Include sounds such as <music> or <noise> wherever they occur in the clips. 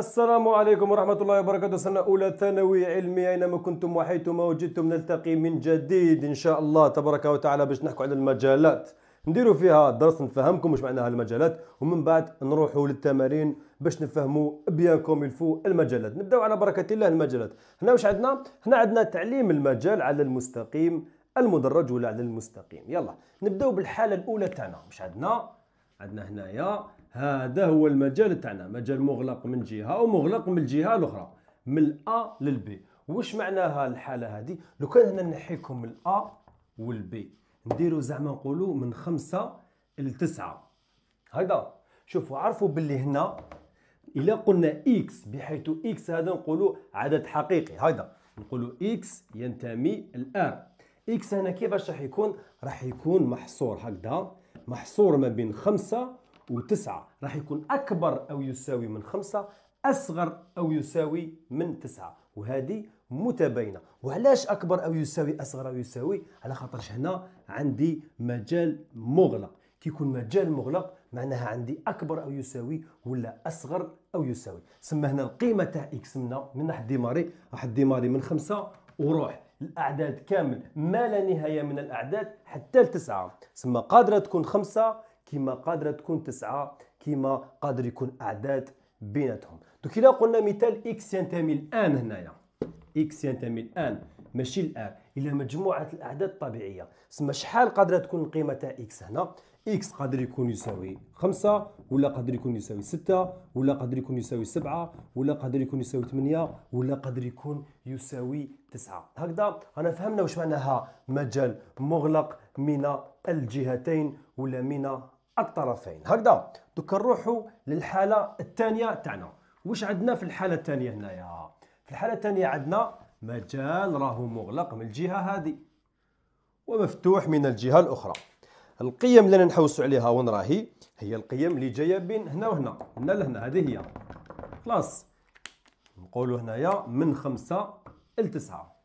السلام عليكم ورحمة الله وبركاته سنة أولى ثانوي علمي أينما كنتم وحيتم وجدتم نلتقي من جديد إن شاء الله تبارك وتعالى باش نحكوا على المجالات نديروا فيها درس نفهمكم واش معنى هالمجالات ومن بعد نروحوا للتمارين باش نفهموا بيان كوم الفو المجالات نبداو على بركة الله المجالات هنا واش عندنا هنا عندنا تعليم المجال على المستقيم المدرج ولا على المستقيم يلا نبداو بالحالة الأولى تاعنا واش عندنا عندنا هنايا هذا هو المجال تاعنا مجال مغلق من جهه ومغلق من الجهه الاخرى من الأ للبي واش معناها الحاله هذه لو كان هنا نحيكم الأ والبي نديرو زعما نقولوا من خمسة لتسعة هيدا شوفوا عرفوا باللي هنا الا قلنا اكس بحيث اكس هذا نقولوا عدد حقيقي هيدا نقولوا اكس ينتمي الار اكس هنا كيفاش راح يكون راح يكون محصور هكذا محصور ما بين خمسة وتسعة راح يكون أكبر أو يساوي من خمسة أصغر أو يساوي من تسعة وهذه متباينة وعلاش أكبر أو يساوي أصغر أو يساوي على خاطرش هنا عندي مجال مغلق كي يكون مجال مغلق معناها عندي أكبر أو يساوي ولا أصغر أو يساوي سما هنا القيمة تاع إكس منا من ناحية ديماري راح ديماري من خمسة وروح الأعداد كامل ما لا نهاية من الأعداد حتى لتسعة ثم قادرة تكون خمسة كما قادرة تكون تسعة كما قادر يكون أعداد بيناتهم دوك إلا قلنا مثال إكس ينتمي الآن هنايا إكس ينتمي الآن ماشي الان الى مجموعه الاعداد الطبيعيه تسمى شحال قادره تكون القيمه تاع اكس هنا اكس قادر يكون يساوي 5 ولا قادر يكون يساوي 6 ولا قادر يكون يساوي 7 ولا قادر يكون يساوي 8 ولا قادر يكون يساوي 9 هكذا انا فهمنا واش معناها مجال مغلق من الجهتين ولا من الطرفين هكذا دوكا نروحوا للحاله الثانيه تاعنا واش عندنا في الحاله الثانيه هنايا في الحاله الثانيه عندنا مجال راه مغلق من الجهه هذه ومفتوح من الجهه الاخرى القيم اللي نحوس عليها وين راهي هي القيم اللي جايه بين هنا وهنا هنا لهنا هذه هي خلاص نقولوا هنايا من خمسة لتسعة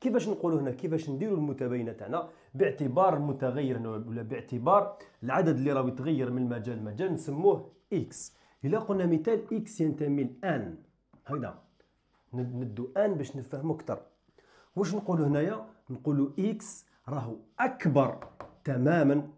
كيفاش نقولوا هنا كيفاش نديروا المتباينه تاعنا باعتبار المتغير ولا باعتبار العدد اللي راه يتغير من مجال لمجال نسموه اكس الا قلنا مثال اكس ينتمي لان هكذا ندو ان باش نفهمو اكثر واش نقولو هنايا نقولو اكس راهو اكبر تماما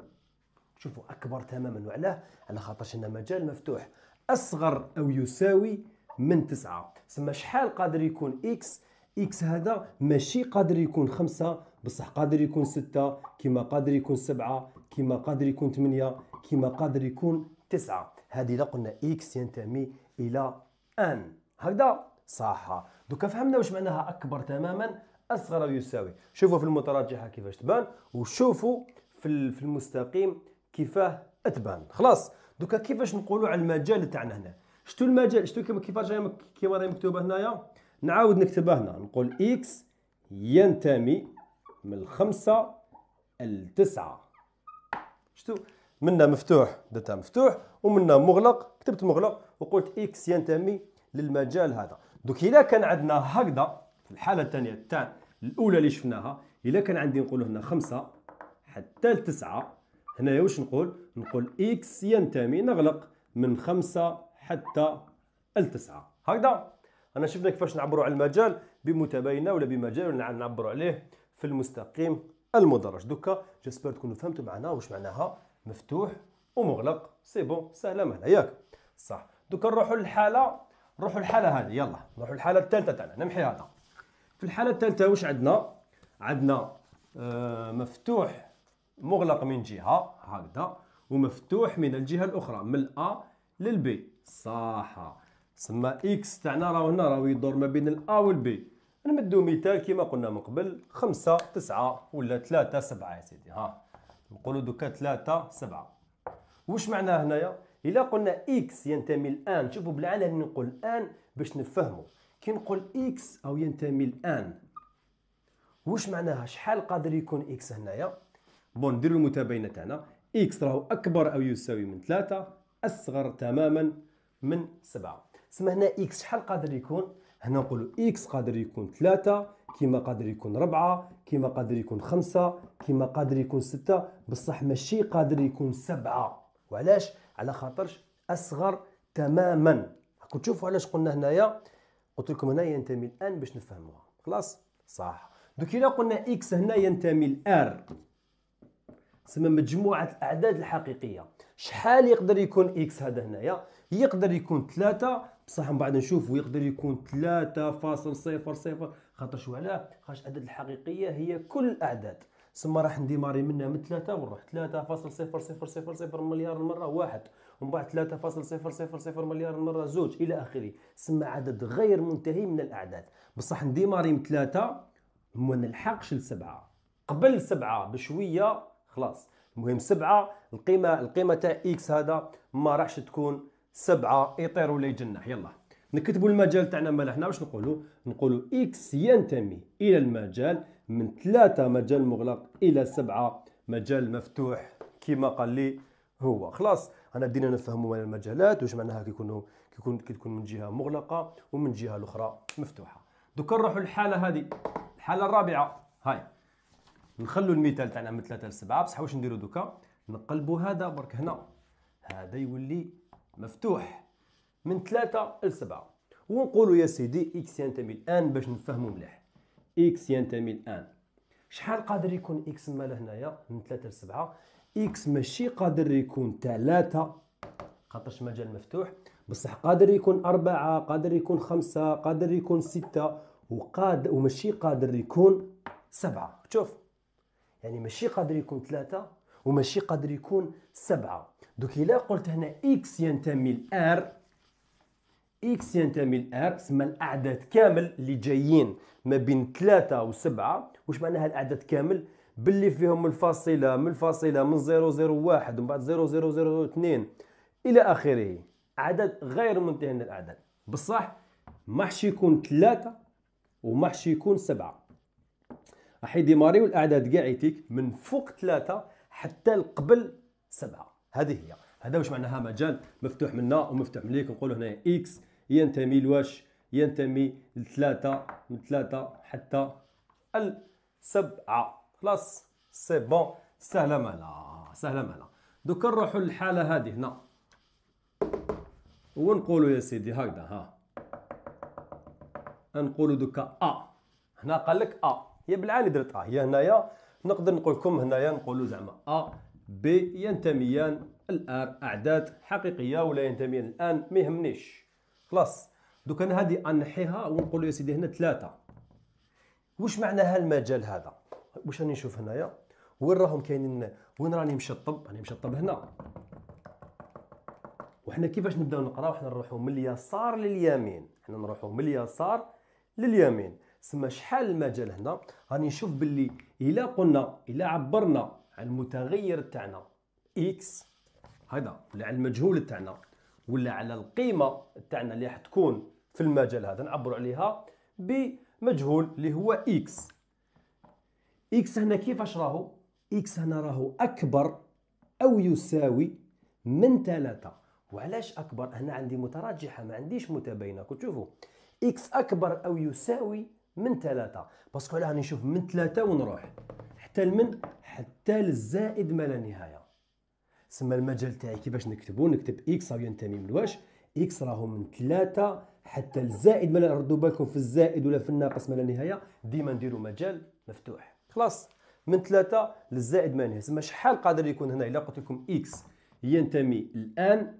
شوفوا اكبر تماما وعلاه على خاطرش ان مجال مفتوح اصغر او يساوي من تسعة سما شحال قادر يكون اكس اكس هذا ماشي قادر يكون خمسة بصح قادر يكون ستة كما قادر يكون سبعة كما قادر يكون ثمانية كما قادر يكون تسعة هذه إذا قلنا اكس ينتمي إلى ان هكذا صحة دوكا فهمنا واش معناها أكبر تماما أصغر يساوي شوفوا في المتراجحة كيفاش تبان وشوفوا في في المستقيم كيفاه تبان خلاص دوكا كيفاش نقولوا على المجال تاعنا هنا شتو المجال شتو كيفاش كيما راهي مكتوبه هنايا نعاود نكتبها هنا نقول اكس ينتمي من الخمسة لتسعة شتو منا مفتوح درتها مفتوح ومنا مغلق كتبت مغلق وقلت اكس ينتمي للمجال هذا دوك الا كان عندنا هكذا في الحاله الثانيه تاع الاولى اللي شفناها الا كان عندي نقول هنا خمسة حتى لتسعة هنايا واش نقول نقول اكس ينتمي نغلق من خمسة حتى لتسعة هكذا انا شفنا كيفاش نعبروا على المجال بمتباينه ولا بمجال ولا نعبروا عليه في المستقيم المدرج دوكا جيسبر تكونوا فهمتوا معنا واش معناها مفتوح ومغلق سي بون سهله مهلا ياك صح دوكا نروحوا للحاله نروحوا الحاله هذه يلا نروحوا الحاله الثالثه تاعنا نمحي هذا في الحاله الثالثه واش عندنا عندنا آه، مفتوح مغلق من جهه هكذا ومفتوح من الجهه الاخرى من الأ للبي صح تسمى اكس تاعنا راهو هنا راهو يدور ما بين الأ والبي نمدو مثال كيما قلنا من قبل خمسة تسعة ولا ثلاثة سبعة يا سيدي ها نقولو دوكا ثلاثة سبعة واش معناه هنايا الا قلنا اكس ينتمي الان شوفوا بالعين نقول الان باش نفهموا كي نقول اكس او ينتمي الان واش معناها شحال قادر يكون اكس هنايا بون نديروا المتباينه تاعنا اكس راهو اكبر او يساوي من 3 اصغر تماما من 7 سما هنا اكس شحال قادر يكون هنا نقولوا اكس قادر يكون 3 كيما قادر يكون 4 كيما قادر يكون 5 كيما قادر يكون 6 بصح ماشي قادر يكون 7 وعلاش على خاطرش اصغر تماما راكم تشوفوا علاش قلنا هنايا قلت لكم هنا ينتمي الان باش نفهموها خلاص صح دوك الا قلنا اكس هنا ينتمي لار تسمى مجموعه الاعداد الحقيقيه شحال يقدر يكون اكس هذا هنايا يقدر يكون 3 بصح من بعد نشوفوا يقدر يكون 3.00 خاطر شو علاه خاطر الاعداد الحقيقيه هي كل الاعداد ثم راح نديماري منها من 3 ونروح 3.0000 مليار المره واحد ومن بعد 3.0000 مليار المره زوج الى اخره ثم عدد غير منتهي من الاعداد بصح نديماري من 3 وما نلحقش لسبعه قبل سبعه بشويه خلاص المهم سبعه القيمه القيمه تاع اكس هذا ما راحش تكون سبعه يطير ولا يجنح يلا نكتبوا المجال تاعنا مالحنا واش نقولوا نقولوا اكس ينتمي الى المجال من ثلاثة مجال مغلق إلى سبعة مجال مفتوح كما قال لي هو خلاص انا بدينا نفهموا المجالات واش معناها كيكونوا كيكون كتكون من جهه مغلقه ومن جهه الاخرى مفتوحه دوكا نروحوا للحاله هذه الحاله الرابعه هاي نخلوا المثال تاعنا من 3 ل 7 بصح واش نديروا دوكا نقلبوا هذا برك هنا هذا يولي مفتوح من 3 ل 7 ونقولوا يا سيدي اكس ينتمي الان باش نفهموا مليح إكس ينتمي الان شحال قادر يكون إكس ما لهنايا من 3 ل 7 إكس ماشي قادر يكون 3 خاطرش مجال مفتوح بصح قادر يكون أربعة قادر يكون خمسة قادر يكون ستة وقاد وماشي قادر يكون سبعة شوف يعني ماشي قادر يكون ثلاثة وماشي قادر يكون سبعة دوك إلا قلت هنا إكس ينتمي لآر اكس ينتمي لار تسمى الاعداد كامل اللي جايين ما بين ثلاثة وسبعة واش معناها الاعداد كامل باللي فيهم الفاصلة من الفاصلة من 001 ومن بعد 0002 الى اخره عدد غير منتهي من الاعداد بصح ما حش يكون ثلاثة وما حش يكون سبعة راح يديماريو الاعداد كاع يتيك من فوق ثلاثة حتى لقبل سبعة هذه هي هذا واش معناها مجال مفتوح منا ومفتوح من ليك نقولوا هنا اكس ينتمي لواش ينتمي لثلاثة من ثلاثة حتى السبعة خلاص سي بون سهلة مالا سهلة مالا دوكا نروحو للحالة هادي هنا ونقولو يا سيدي هكذا ها نقولو دوكا أ هنا قالك أ هي بالعالي درت أ هي هنايا نقدر نقول لكم هنايا نقولو زعما أ بي ينتميان الآر أعداد حقيقية ولا ينتميان الآن ما يهمنيش خلاص دوك انا هذه انحيها ونقول يا سيدي هنا ثلاثه واش معنى هالمجال هذا واش راني نشوف هنايا وين راهم كاينين وين راني مشطب راني مشطب هنا وحنا كيفاش نبداو نقراو حنا نروحو من اليسار لليمين حنا نروحو من اليسار لليمين سما شحال المجال هنا راني نشوف باللي الا قلنا الا عبرنا على المتغير تاعنا اكس هذا ولا على المجهول تاعنا ولا على القيمه تاعنا اللي راح تكون في المجال هذا نعبر عليها بمجهول اللي هو اكس اكس هنا كيفاش راهو اكس هنا راهو اكبر او يساوي من ثلاثة وعلاش اكبر هنا عندي متراجحه ما عنديش متباينه كنت تشوفوا اكس اكبر او يساوي من ثلاثة باسكو راني نشوف من ثلاثة ونروح حتى لمن حتى للزائد ما لا نهايه تسمى المجال تاعي كيفاش نكتبو نكتب اكس راهو ينتمي من واش اكس راهو من ثلاثة حتى الزائد مالا ردوا بالكم في الزائد ولا في الناقص مالا لا نهايه ديما نديرو مجال مفتوح خلاص من ثلاثة للزائد مالا نهايه سما شحال قادر يكون هنا الا قلت لكم اكس ينتمي الان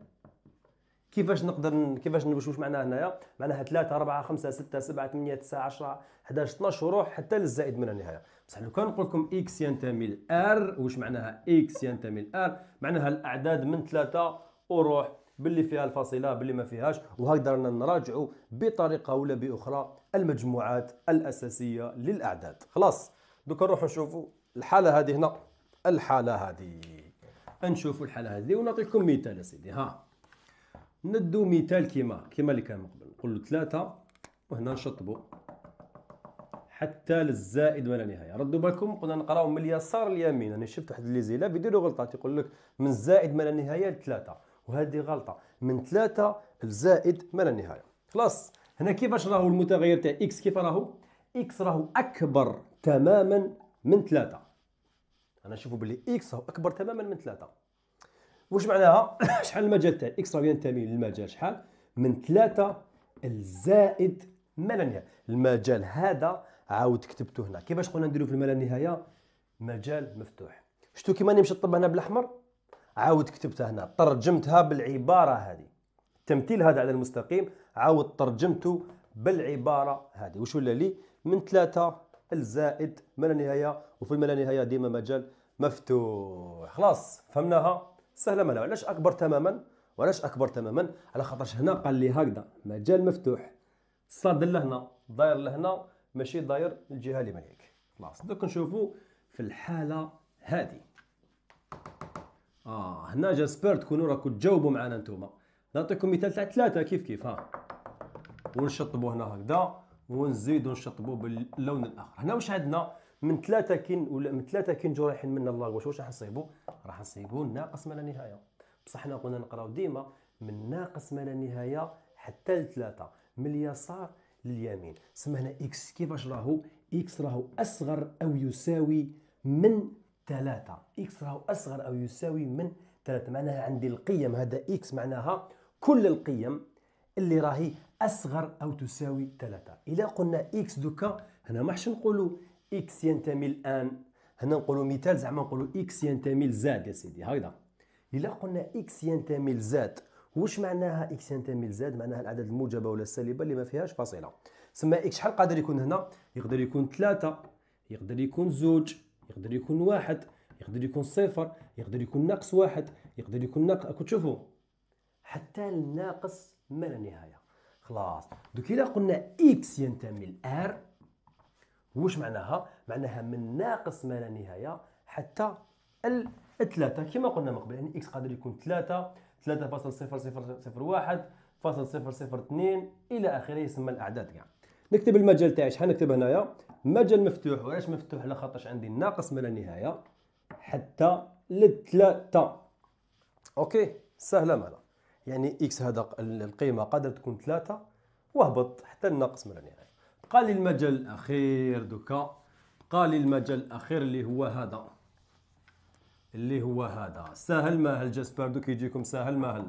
كيفاش نقدر كيفاش واش معناها هنايا معناها 3 4 5 6 7 8 9 10 11 12 وروح حتى للزائد من النهايه بصح لو كان نقول لكم اكس ينتمي ار واش معناها اكس ينتمي ار معناها الاعداد من ثلاثه وروح باللي فيها الفاصله باللي ما فيهاش وهكذا رانا نراجعوا بطريقه ولا باخرى المجموعات الاساسيه للاعداد خلاص دوكا نروحوا نشوفوا الحاله هذه هنا الحاله هذه نشوفوا الحاله هذه ونعطي لكم مثال سيدي ها ندو مثال كيما كيما اللي كان من قبل نقول ثلاثه وهنا نشطبوا حتى للزائد ولا نهايه ردوا بالكم قلنا نقراو من اليسار لليمين انا شفت واحد ليزيلاب يديروا غلطات يقول لك من الزائد ما لا نهايه لثلاثه وهذه غلطه من ثلاثه لزائد ما لا نهايه خلاص هنا كيفاش راهو المتغير تاع اكس كيف راهو اكس راهو اكبر تماما من ثلاثه انا نشوفوا بلي اكس راهو اكبر تماما من ثلاثه واش معناها <coughs> شحال المجال تاع اكس راهو ينتمي للمجال شحال من ثلاثه الزائد ما لا نهايه المجال هذا عاود كتبته هنا كيفاش قلنا نديرو في المال النهايه مجال مفتوح شتو كيما نمشي نطب هنا بالاحمر عاود كتبتها هنا ترجمتها بالعباره هذه التمثيل هذا على المستقيم عاود ترجمته بالعباره هذه وش ولا لي من ثلاثة الزائد ما لا نهايه وفي ما لا نهايه ديما مجال مفتوح خلاص فهمناها سهله مالها علاش اكبر تماما وعلاش اكبر تماما على خاطرش هنا قال لي هكذا مجال مفتوح صاد لهنا داير لهنا ماشي داير الجهه اللي اليمنيك خلاص دوك نشوفوا في الحاله هذه اه هنا جاسبر تكونوا راكو تجاوبوا معنا نتوما نعطيكم مثال تاع ثلاثه كيف كيف ها ونشطبوا هنا هكذا ونزيدوا نشطبوا باللون الاخر هنا واش عندنا من ثلاثه كين ولا من ثلاثه كين جراحين من الله واش واش راح نصيبوا راح نصيبوا ناقص ما لا نهايه بصح حنا قلنا نقراو ديما من ناقص ما لا نهايه حتى لثلاثه من اليسار لليمين سمعنا اكس كيفاش راهو اكس راهو اصغر او يساوي من ثلاثة اكس راهو اصغر او يساوي من ثلاثة معناها عندي القيم هذا اكس معناها كل القيم اللي راهي اصغر او تساوي ثلاثة الا قلنا اكس دوكا هنا ماحش نقولوا اكس ينتمي الان هنا نقولوا مثال زعما نقولوا اكس ينتمي لزاد يا سيدي هكذا الا قلنا اكس ينتمي لزاد واش معناها اكس ينتمي لزاد معناها العدد الموجبه ولا السالبه اللي ما فيهاش فاصله سما اكس شحال قادر يكون هنا يقدر يكون ثلاثة يقدر يكون زوج يقدر يكون واحد يقدر يكون صفر يقدر يكون ناقص واحد يقدر يكون ناقص راكم تشوفوا حتى الناقص ما لا نهايه خلاص دوك الا قلنا اكس ينتمي لار واش معناها معناها من ناقص ما لا نهايه حتى الثلاثة كما قلنا من قبل يعني اكس قادر يكون ثلاثة 3.0001.002 الى اخره يسمى الاعداد كاع نكتب المجال تاعي شحال نكتب هنايا مجال مفتوح وعلاش مفتوح على خاطرش عندي ناقص ما لا نهايه حتى للثلاثه اوكي سهله معنا يعني اكس هذا القيمه قادر تكون ثلاثة وهبط حتى الناقص ما لا نهايه بقى لي المجال الاخير دوكا بقى لي المجال الاخير اللي هو هذا اللي هو هذا ساهل ماهل جاسبر دوك يجيكم ساهل ماهل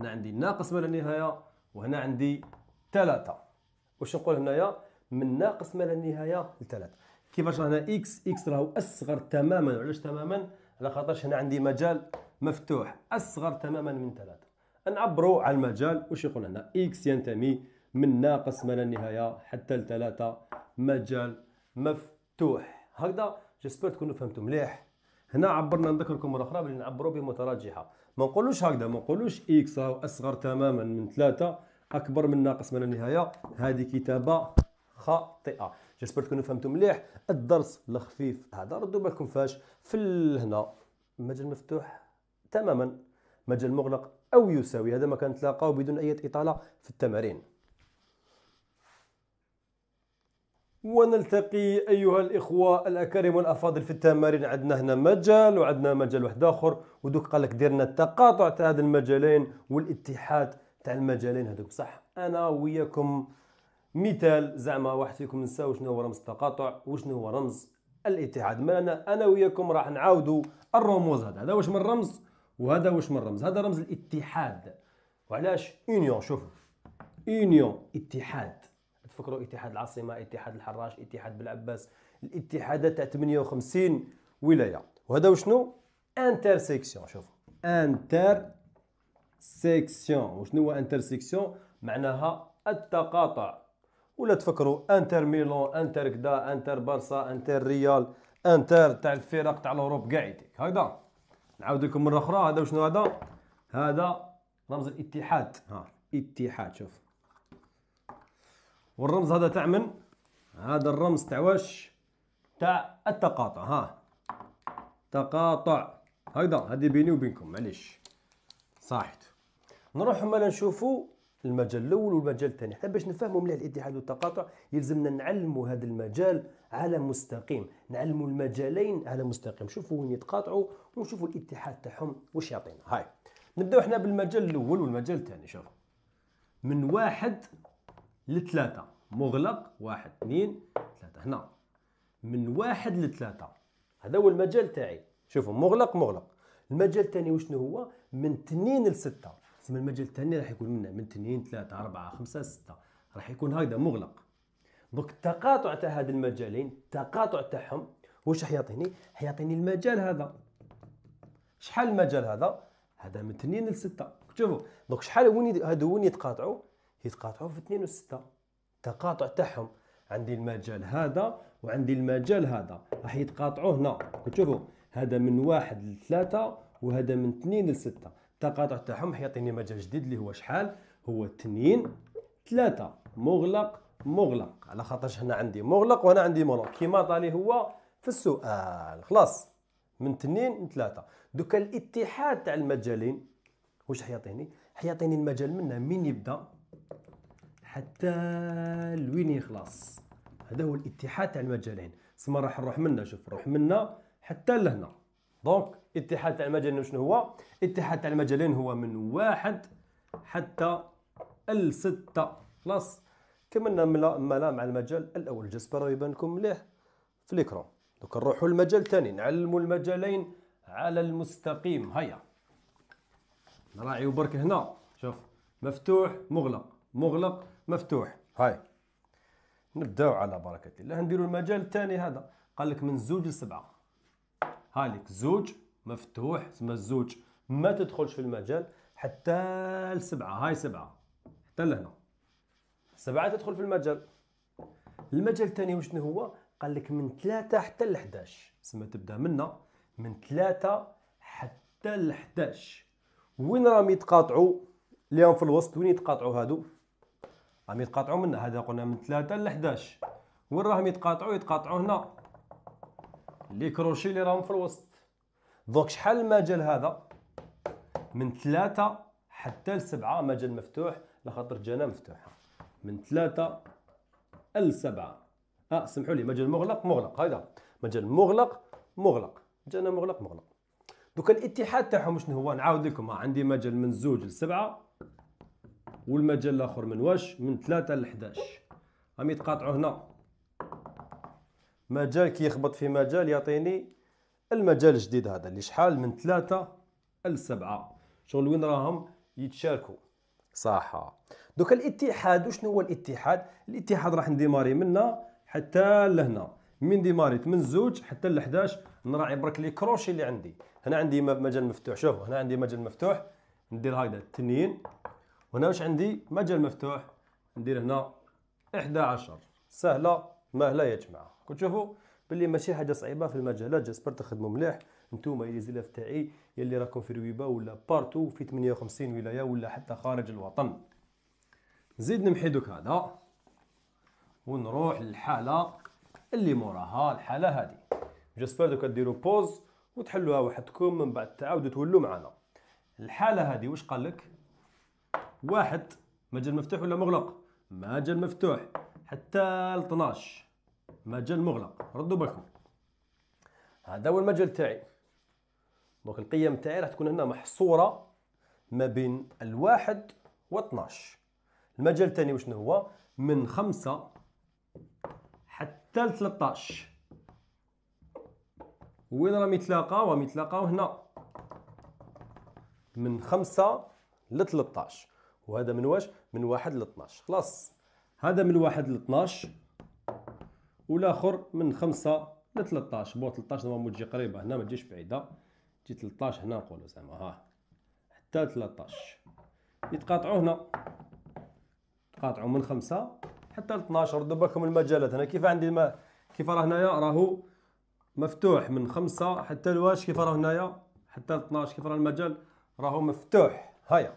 هنا عندي ناقص ما لا نهايه وهنا عندي ثلاثة واش نقول هنايا من ناقص ما لا نهايه لثلاثة كيفاش هنا اكس اكس راهو اصغر تماما علاش تماما على خاطرش هنا عندي مجال مفتوح اصغر تماما من ثلاثة نعبروا على المجال واش يقول هنا اكس ينتمي من ناقص ما لا نهايه حتى لثلاثة مجال مفتوح هكذا جيسبر تكونوا فهمتوا مليح هنا عبرنا نذكركم مره اخرى بلي نعبروا بمتراجحه ما نقولوش هكذا ما نقولوش اكس اصغر تماما من ثلاثة اكبر من ناقص من النهايه هذه كتابه خاطئه جيسبر تكونوا فهمتوا مليح الدرس الخفيف هذا ردوا بالكم فاش في هنا مجال مفتوح تماما مجال مغلق او يساوي هذا ما كنتلاقاو بدون اي اطاله في التمارين ونلتقي ايها الاخوه الاكارم والافاضل في التمارين عندنا هنا مجال وعندنا مجال واحد اخر ودوك قال لك ديرنا التقاطع تاع هاد المجالين والاتحاد تاع المجالين هذوك صح انا وياكم مثال زعما واحد فيكم نسى شنو هو رمز التقاطع وشنو هو رمز الاتحاد مالنا انا وياكم راح نعاودوا الرموز هذا هذا واش من رمز وهذا واش من رمز هذا رمز الاتحاد وعلاش يونيون شوف يونيون اتحاد تفكروا اتحاد العاصمه اتحاد الحراش اتحاد بلعباس الاتحادات تاع 58 ولايه وهذا وشنو سيكسيون شوفوا انتر سيكسيون وشنو هو انتر سيكسيون معناها التقاطع ولا تفكروا انتر ميلون انتر كدا انتر بارسا انتر ريال انتر تاع الفرق تاع الاوروب كاع يديك هكذا نعاود لكم مره اخرى هذا وشنو هذا هذا رمز الاتحاد ها اتحاد شوف والرمز هذا تاع من هذا الرمز تاع واش تاع التقاطع ها تقاطع هكذا هذه بيني وبينكم معليش صحيت نروح مالا نشوفوا المجال الاول والمجال الثاني حتى باش نفهموا مليح الاتحاد والتقاطع يلزمنا نعلموا هذا المجال على مستقيم نعلموا المجالين على مستقيم شوفوا وين يتقاطعوا ونشوفوا الاتحاد تاعهم واش يعطينا هاي نبداو احنا بالمجال الاول والمجال الثاني شوفوا من واحد لثلاثة مغلق واحد اثنين ثلاثة هنا من واحد لثلاثة هذا هو المجال تاعي شوفوا مغلق مغلق المجال الثاني وشنو هو من اثنين لستة تسمى المجال الثاني راح يكون منا من اثنين ثلاثة أربعة خمسة ستة راح يكون هكذا مغلق دوك التقاطع تاع هاد المجالين التقاطع تاعهم واش راح يعطيني؟ راح يعطيني المجال هذا شحال المجال هذا؟ هذا من اثنين لستة شوفوا دوك شحال هادو وين يتقاطعوا يتقاطعوا في اثنين وستة التقاطع تاعهم عندي المجال هذا وعندي المجال هذا راح يتقاطعوا هنا شوفوا هذا من واحد لثلاثة وهذا من اثنين لستة التقاطع تاعهم راح يعطيني مجال جديد اللي هو شحال هو اثنين ثلاثة مغلق مغلق على خاطرش هنا عندي مغلق وهنا عندي مغلق كيما طالي هو في السؤال خلاص من اثنين لثلاثة دوكا الاتحاد تاع المجالين واش حيعطيني حيعطيني المجال منها من يبدا حتى لوين يخلص هذا هو الاتحاد تاع المجالين تسمى راح نروح منا شوف نروح منا حتى لهنا دونك اتحاد تاع المجالين شنو هو اتحاد تاع المجالين هو من واحد حتى الستة خلاص كملنا ملا ملا مع المجال الاول جسبر يبان لكم مليح في ليكرون دوك نروحوا للمجال الثاني نعلموا المجالين على المستقيم هيا نراعيو برك هنا شوف مفتوح مغلق مغلق مفتوح هاي نبداو على بركة الله نديرو المجال الثاني هذا قال لك من زوج لسبعة هالك زوج مفتوح تسمى الزوج ما تدخلش في المجال حتى لسبعة هاي سبعة حتى لهنا سبعة تدخل في المجال المجال الثاني وشنو هو قال لك من ثلاثة حتى ل 11 تسمى تبدا منا من ثلاثة حتى ل 11 وين راهم يتقاطعوا اليوم في الوسط وين يتقاطعوا هادو راهم يتقاطعوا من هذا قلنا من 3 ل 11 وين راهم يتقاطعوا يتقاطعوا هنا لي كروشي اللي راهم في الوسط دونك شحال المجال هذا من 3 حتى ل 7 مجال مفتوح لخاطر جانا مفتوحة من 3 ل 7 اه سمحوا لي مجال مغلق مغلق هذا مجال مغلق مغلق جانا مغلق مغلق دوك الاتحاد تاعهم شنو هو نعاود لكم عندي مجال من زوج لسبعة والمجال الاخر من واش من 3 ل 11 عم يتقاطعوا هنا مجال كيخبط في مجال يعطيني المجال الجديد هذا اللي شحال من 3 ل 7 شغل وين راهم يتشاركوا صح دوك الاتحاد وشنو هو الاتحاد الاتحاد راح نديماري منا حتى لهنا من ديماريت من زوج حتى ل 11 نراعي برك لي كروشي اللي عندي هنا عندي مجال مفتوح شوف هنا عندي مجال مفتوح ندير هكذا 2 وهنا واش عندي مجال مفتوح ندير هنا 11 سهله ما يا جماعه كتشوفوا بلي ماشي حاجه صعيبه في المجالات جاسبر تخدموا مليح نتوما يا زلاف تاعي يلي راكم في رويبا ولا بارتو في 58 ولايه ولا حتى خارج الوطن نزيد نمحي دوك هذا ونروح للحاله اللي موراها الحاله هذه جاسبر دوك ديروا بوز وتحلوها وحدكم من بعد تعاودوا تولوا معنا الحاله هذه واش قال لك واحد مجال مفتوح ولا مغلق مجال مفتوح حتى ال 12 مجال مغلق ردوا بالكم هذا هو المجال تاعي دونك القيم تاعي راح تكون هنا محصوره ما بين الواحد و 12 المجال الثاني وشنو هو من خمسة حتى ل 13 وين راهم يتلاقاو راهم يتلاقاو هنا من خمسة ل 13 وهذا من واش من واحد ل 12 خلاص هذا من واحد ل 12 والاخر من خمسة ل 13 بو 13 نورمالمون تجي قريبه هنا ما تجيش بعيده تجي 13 هنا نقولوا زعما ها حتى 13 يتقاطعوا هنا تقاطعوا من خمسة حتى ل 12 ردوا بالكم المجالات هنا كيف عندي ما كيف راه هنايا راهو مفتوح من خمسة حتى لواش كيف راه هنايا حتى ل 12 كيف راه المجال راهو مفتوح هيا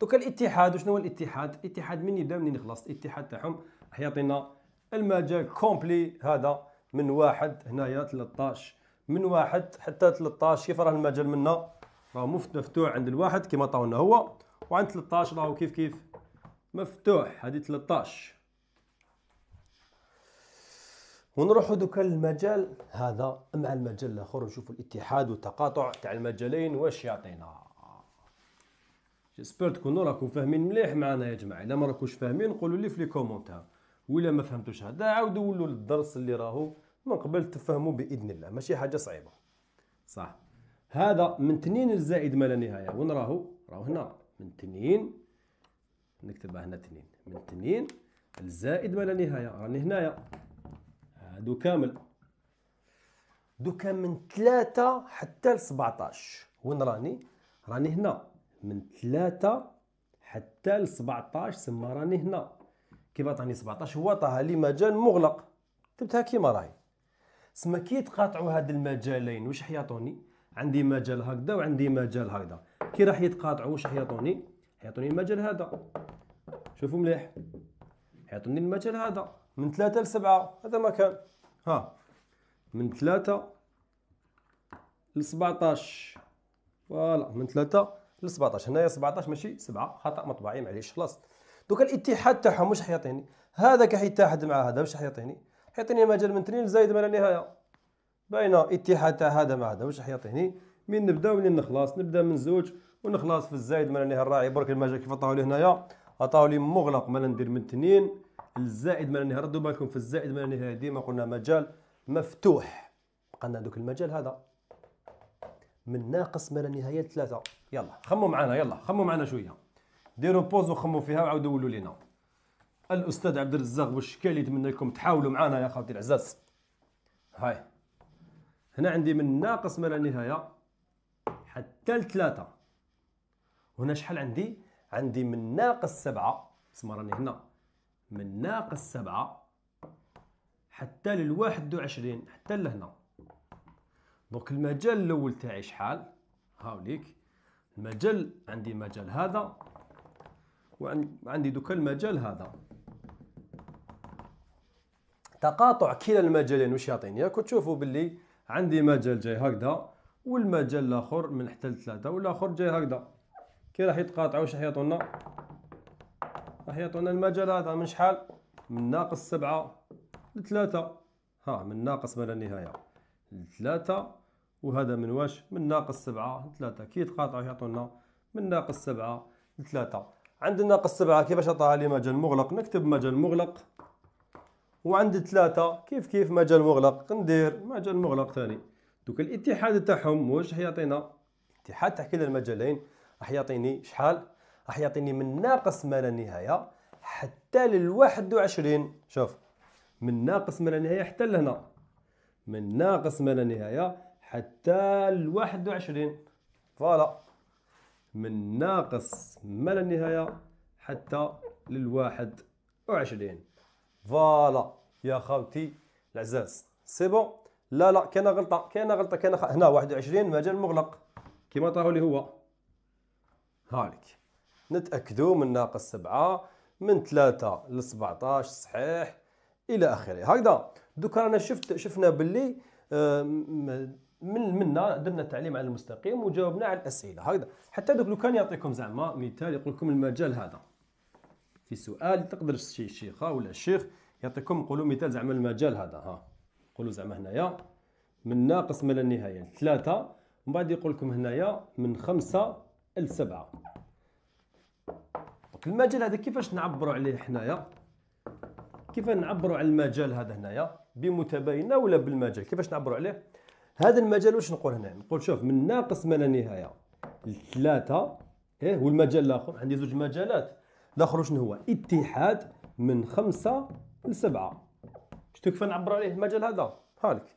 دوكا الاتحاد وشنو هو الاتحاد الاتحاد من يبدا منين يخلص الاتحاد تاعهم راح يعطينا المجال كومبلي هذا من واحد هنايا 13 من واحد حتى 13 كيف راه المجال منا راه مفتوح عند الواحد كيما عطاونا هو وعند 13 راهو كيف كيف مفتوح هذه 13 ونروحوا دوكا للمجال هذا مع المجال الاخر ونشوفوا الاتحاد والتقاطع تاع المجالين واش يعطينا جيسبر تكونوا راكم فاهمين مليح معنا يا جماعه الا ما راكوش فاهمين قولوا لي في لي كومونتير ولا ما فهمتوش هذا عاودوا ولوا للدرس اللي راهو من قبل تفهموا باذن الله ماشي حاجه صعيبه صح هذا من تنين الزائد ما لا نهايه وين راهو راهو هنا من تنين نكتبها هنا تنين من تنين الزائد ما لا نهايه راني هنايا هادو كامل دوكا من ثلاثة حتى ل 17 وين راني راني هنا من 3 حتى ل 17 سما راني هنا كيف عطاني 17 هو عطاها لي مجال مغلق كتبتها كيما راهي سما كي يتقاطعوا هاد المجالين واش حيعطوني عندي مجال هكذا وعندي مجال هكذا كي راح يتقاطعوا واش حيعطوني حيعطوني المجال هذا شوفوا مليح حيعطوني المجال هذا من ثلاثة 7 هذا مكان ها من ثلاثة 17 فوالا من ثلاثة ل 17 هنايا 17 ماشي 7 خطا مطبعي معليش خلاص دوكا الاتحاد تاعهم واش حيعطيني هذاك حيتحد مع هذا واش حيعطيني حيعطيني مجال من تنين زايد ما النهايه نهايه باينه اتحاد تاع هذا مع هذا واش حيعطيني من نبدا ولين نخلص نبدا من زوج ونخلص في الزايد ما النهايه نهايه الراعي برك المجال كيف عطاو لي هنايا عطاو لي مغلق ما ندير من تنين الزائد ما النهايه نهايه ردوا بالكم في الزائد ما النهايه نهايه ديما قلنا مجال مفتوح بقى لنا دوك المجال هذا من ناقص ما النهايه نهايه ثلاثه يلا خموا معنا يلا خموا معنا شويه ديروا بوز وخموا فيها وعاودوا قولوا لينا الاستاذ عبد الرزاق اللي يتمنى لكم تحاولوا معنا يا خوتي العزاز هاي هنا عندي من ناقص ما لا نهايه حتى لثلاثه هنا شحال عندي عندي من ناقص سبعه اسمع راني هنا من ناقص سبعه حتى للواحد وعشرين حتى لهنا دونك المجال الاول تاعي شحال هاوليك مجال عندي مجال هذا وعندي دوكا المجال هذا تقاطع كلا المجالين واش يعطيني ياك تشوفوا باللي عندي مجال جاي هكذا والمجال الاخر من حتى لثلاثه والاخر جاي هكذا كي راح يتقاطعوا واش راح يعطونا راح يعطونا المجال هذا من شحال من ناقص سبعة لثلاثة ها من ناقص ما لا نهاية لثلاثة وهذا من واش من ناقص سبعة لثلاثة كي يتقاطعوا يعطونا من ناقص سبعة لثلاثة عند ناقص سبعة كيفاش عطاها لي مجال مغلق نكتب مجال مغلق وعند ثلاثة كيف كيف مجال مغلق ندير مجال مغلق ثاني دوك الاتحاد تاعهم واش راح يعطينا اتحاد كلا المجالين راح يعطيني شحال راح يعطيني من ناقص ما لا نهاية حتى لل 21 شوف من ناقص ما لا نهاية حتى لهنا من ناقص ما لا نهاية حتى ال 21 فوالا من ناقص ما لا نهاية حتى لل 21 فوالا يا خوتي العزاز سي بون لا لا كاينه غلطه كاينه غلطه كاينه خ... هنا 21 مجال مغلق كما عطاه لي هو هالك نتاكدوا من ناقص 7 من 3 ل 17 صحيح الى اخره هكذا دوك رانا شفت شفنا باللي آه، من منا درنا التعليم على المستقيم وجاوبنا على الاسئله هكذا حتى دوك لو كان يعطيكم زعما مثال يقول لكم المجال هذا في سؤال تقدر شي شيخه ولا الشيخ يعطيكم نقولوا مثال زعما المجال هذا ها نقولوا زعما هنايا من ناقص ما لا نهايه ثلاثه ومن بعد يقول لكم هنايا من خمسه ل سبعه دونك المجال هذا كيفاش نعبروا عليه حنايا كيف نعبروا على المجال هذا هنايا بمتباينه ولا بالمجال كيفاش نعبروا عليه هذا المجال واش نقول هنا نقول شوف من ناقص ما لا نهايه لثلاثه ايه والمجال الاخر عندي زوج مجالات الاخر شنو هو اتحاد من خمسه لسبعه شتو كيف نعبر عليه المجال هذا هالك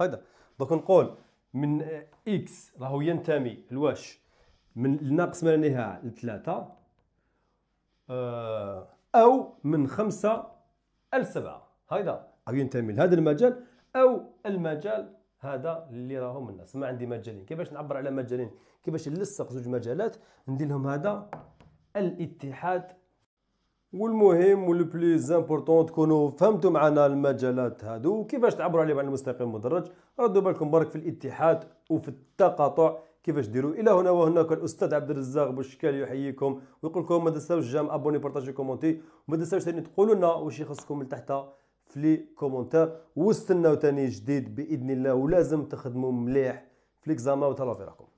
هذا دوك نقول من اكس راهو ينتمي لواش من ناقص ما لا نهايه لثلاثه آه، او من خمسه لسبعه هذا او ينتمي لهذا المجال او المجال هذا اللي راهم الناس ما عندي مجالين كيفاش نعبر على مجالين كيفاش نلصق زوج مجالات ندير لهم هذا الاتحاد والمهم واللي بليز امبورطون تكونوا فهمتوا معنا المجالات هادو وكيفاش تعبروا عليهم على المستقيم المدرج ردوا بالكم برك في الاتحاد وفي التقاطع كيفاش ديروا الى هنا وهناك الاستاذ عبد الرزاق بوشكال يحييكم ويقول لكم ما تنساوش جام ابوني بارطاجي كومونتي وما تنساوش ثاني تقولوا لنا واش يخصكم لتحت في لي كومونتير واستناو تاني جديد باذن الله ولازم تخدموا مليح في ليكزامان وتهلاو في راكم